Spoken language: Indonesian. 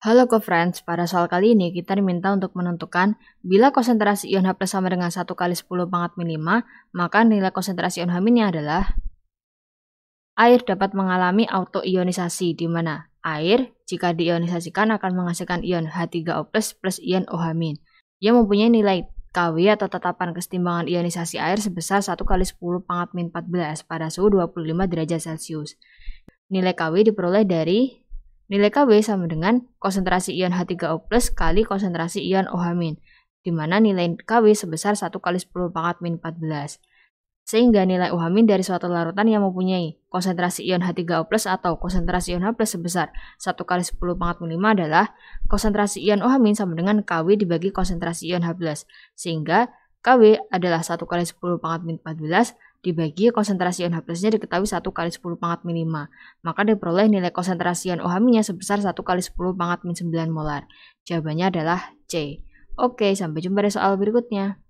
Halo co-friends, pada soal kali ini kita diminta untuk menentukan bila konsentrasi ion H plus sama dengan 1 kali 10 pangkat min 5, maka nilai konsentrasi ion H minnya adalah air dapat mengalami autoionisasi di mana air jika diionisasikan akan menghasilkan ion H3O++ plus plus ion OH-. Yang mempunyai nilai KW atau tetapan kesetimbangan ionisasi air sebesar 1 kali 10 pangkat min 14 pada suhu 25 derajat Celcius. Nilai KW diperoleh dari Nilai KB sama dengan konsentrasi ion H3O plus kali konsentrasi ion OH min, di mana nilai KB sebesar 1 kali 10 pangkat min 14. Sehingga nilai OH min dari suatu larutan yang mempunyai konsentrasi ion H3O plus atau konsentrasi ion H plus sebesar 1 kali 10 pangkat min 5 adalah konsentrasi ion OH min sama dengan KW dibagi konsentrasi ion H plus, sehingga KW adalah 1 kali 10 pangkat min 14 dibagi konsentrasi NH plusnya diketahui 1 kali 10 pangkat min 5. Maka diperoleh nilai konsentrasi OH minnya sebesar 1 kali 10 pangkat min 9 molar. Jawabannya adalah C. Oke, sampai jumpa di soal berikutnya.